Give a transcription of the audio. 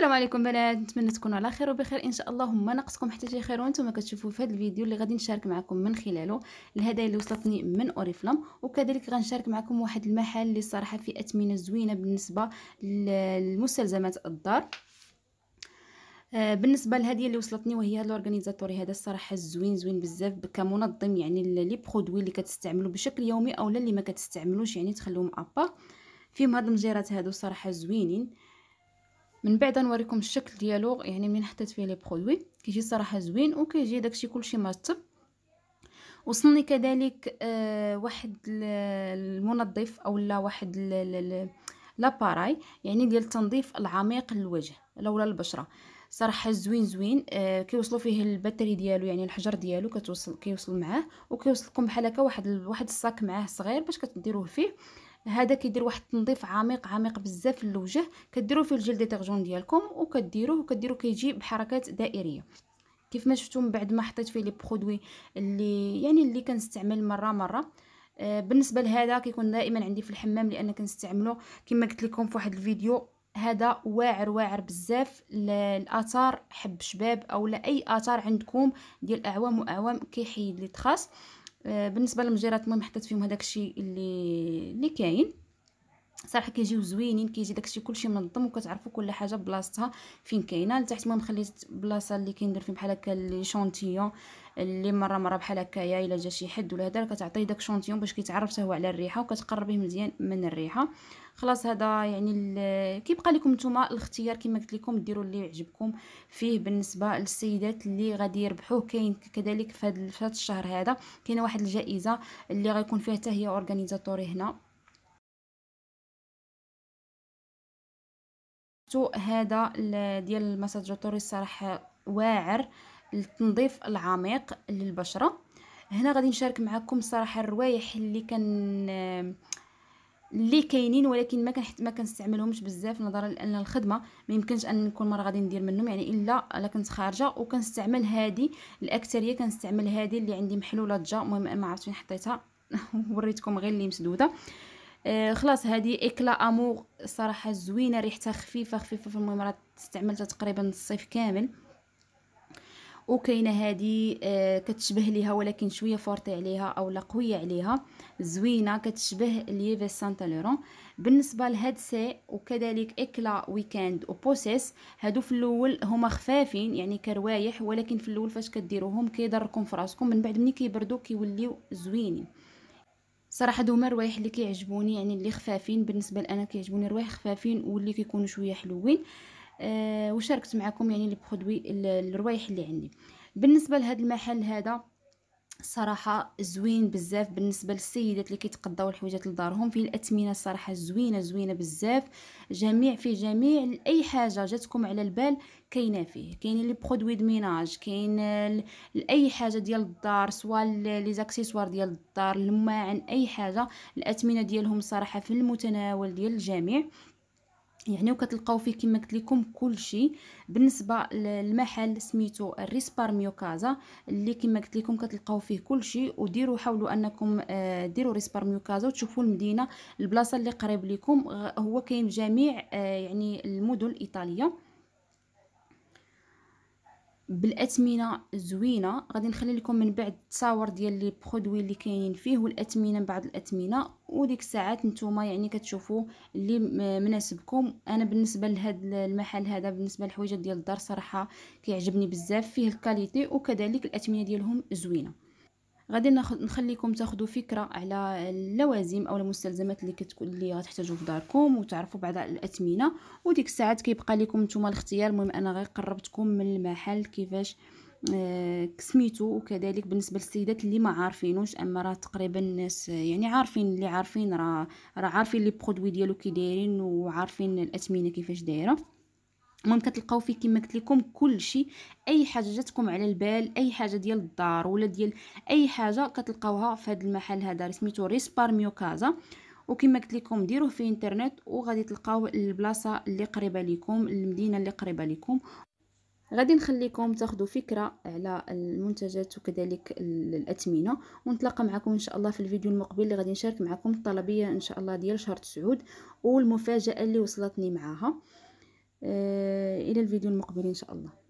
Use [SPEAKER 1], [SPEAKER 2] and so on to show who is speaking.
[SPEAKER 1] السلام عليكم بنات نتمنى تكونوا على خير وبخير ان شاء الله وما ناقصكم حتى شي خير وانتم كتشوفوا في هذا الفيديو اللي غادي نشارك معكم من خلاله الهدايا اللي وصلتني من اوريفلام وكذلك غنشارك معكم واحد المحل اللي صراحه فيه اثمنه زوينه بالنسبه للمستلزمات الدار آه، بالنسبه للهديه اللي وصلتني وهي لورغانيزاتوري هذا الصراحه زوين زوين بزاف كمنظم يعني لي برودوي اللي كتستعملوا بشكل يومي اولا اللي ما كتستعملوش يعني تخلوهم ابا فيهم هاد المجيرات هادو صراحه زوينين من بعد نوريكم الشكل ديالو يعني من حطيت فيه لي برودوي كيجي صراحه زوين وكيجي داكشي كلشي مرتب وصلني كذلك آه واحد المنظف اولا واحد لاباراي يعني ديال التنظيف العميق للوجه لولا البشره صراحه زوين زوين آه كيوصلوا فيه الباتري ديالو يعني الحجر ديالو كتوصل كيوصل معاه وكيوصلكم بحال هكا واحد واحد الصاك معاه صغير باش كتديروه فيه هذا كيدير واحد التنظيف عميق عميق بزاف للوجه كديروه في الجلد ديتيرجون ديالكم وكديروه وكديرو كيجي بحركات دائريه كيف ما شفتوا من بعد ما حطيت فيه لي برودوي اللي يعني اللي كنستعمل مره مره آه، بالنسبه لهذا كيكون دائما عندي في الحمام لان كنستعمله كما قلت لكم في واحد الفيديو هذا واعر واعر بزاف للاثار حب شباب او لاي اي اثار عندكم ديال اعوام واعوام كيحيد لي تخاص آه، بالنسبه للمجيرات المهم حطيت فيهم هذاك الشيء اللي اللي كاين صراحه كيجيو زوينين كيجي داكشي كلشي منظم وكتعرفوا كل حاجه بلاصتها فين كاينه لتحت المهم خليت بلاصه اللي كندير فيه بحال هكا لي شونتيون اللي مره مره بحال هكايا الا جا شي حد ولا هذا كتعطيه داك شونتيون باش كيتعرف هو على الريحه وكتقربيه مزيان من الريحه خلاص هذا يعني كيبقى لكم نتوما الاختيار كما قلت لكم ديروا اللي يعجبكم فيه بالنسبه للسيدات اللي غادي يربحوه كاين كذلك في هذا الشهر هذا كاينه واحد الجائزه اللي غيكون فيها حتى هي اورغانيزاتوري هنا هذا ديال المساجاتوري الصراحه واعر للتنظيف العميق للبشره هنا غادي نشارك معكم صراحه الروايح اللي كان اللي كاينين ولكن ما كان ما كنستعملهمش بزاف نظرا لان الخدمه ما يمكنش ان نكون مره غادي ندير منهم يعني الا الا كنت خارجه وكنستعمل هادي الاكثريه كنستعمل هادي اللي عندي محلوله دجا المهم ما عرفت فين حطيتها وريتكم غير اللي مسدوده آه خلاص هذه اكلا امور صراحه زوينه ريحتها خفيفه خفيفه في المهم راه استعملتها تقريبا الصيف كامل وكاينه هذه آه، كتشبه ليها ولكن شويه فورتي عليها اولا قويه عليها زوينه كتشبه ليفي سانتا لورون بالنسبه لهاد سي وكذلك اكلا ويكاند وبوسيس هادو في الاول هما خفافين يعني كروايح ولكن في الاول فاش كديروهم كيضركم في راسكم من بعد ملي كيبردو كيوليو زوينين صراحه هادو هما الروايح اللي كيعجبوني يعني اللي خفافين بالنسبه لانا كيعجبوني الروايح خفافين واللي كيكونوا شويه حلوين آه آه، وشاركت معكم يعني لي برودوي الروايح اللي عندي بالنسبه لهذا المحل هذا صراحة زوين بزاف بالنسبة للسيدات اللي كيتقضاو الحويجات لدارهم فيه الأثمنة صراحة زوينة زوينة بزاف جميع فيه جميع أي حاجة جاتكم على البال كاينة فيه كاين لي برودوي دميناج ميناج كاين أي حاجة ديال الدار سواء لي زاكسيسوار ديال الدار الماعن أي حاجة الأثمنة ديالهم صراحة في المتناول ديال الجميع يعني وكتلقاو فيه كما قلت لكم كلشي بالنسبه للمحل سميتو الريسبار كازا اللي كما قلت لكم كتلقاو فيه كلشي وديروا حاولوا انكم آه، ديروا ريسبار كازا وتشوفوا المدينه البلاصه اللي قريب لكم هو كاين جميع آه، يعني المدن الايطاليه بالاثمنه زوينه غادي نخلي لكم من بعد التصاور ديال لي برودوي اللي كاينين فيه والاثمنه من بعد الاثمنه وديك الساعات نتوما يعني كتشوفوا اللي مناسبكم انا بالنسبه لهذا المحل هذا بالنسبه للحويجات ديال الدار صراحه كيعجبني بزاف فيه الكاليتي وكذلك الاثمنه ديالهم زوينه غادي ناخد نخليكم تاخذوا فكره على اللوازم او المستلزمات اللي كتكون اللي غتحتاجوا في داركم وتعرفوا بعض الاثمنه وديك الساعات كيبقى لكم نتوما الاختيار المهم انا غير قربتكم من المحل كيفاش آه سميتو وكذلك بالنسبه للسيدات اللي ما عارفينوش اما راه تقريبا الناس يعني عارفين اللي عارفين راه راه عارفين لي برودوي ديالو كي دايرين وعارفين الاثمنه كيفاش دايره المهم كتلقاو فيه كما قلت لكم كلشي اي حاجه جاتكم على البال اي حاجه ديال الدار ولا ديال اي حاجه كتلقاوها في هذا المحل هذا سميتو ريسبار ميو كازا وكما قلت لكم ديروه في انترنت وغادي تلقاو البلاصه اللي قريبه لكم المدينه اللي قريبه لكم غادي نخليكم تاخذوا فكره على المنتجات وكذلك الاثمنه ونتلاقى معكم ان شاء الله في الفيديو المقبل اللي غادي نشارك معكم الطلبيه ان شاء الله ديال شهر تسعود والمفاجاه اللي وصلتني معاها آه، الى الفيديو المقبل ان شاء الله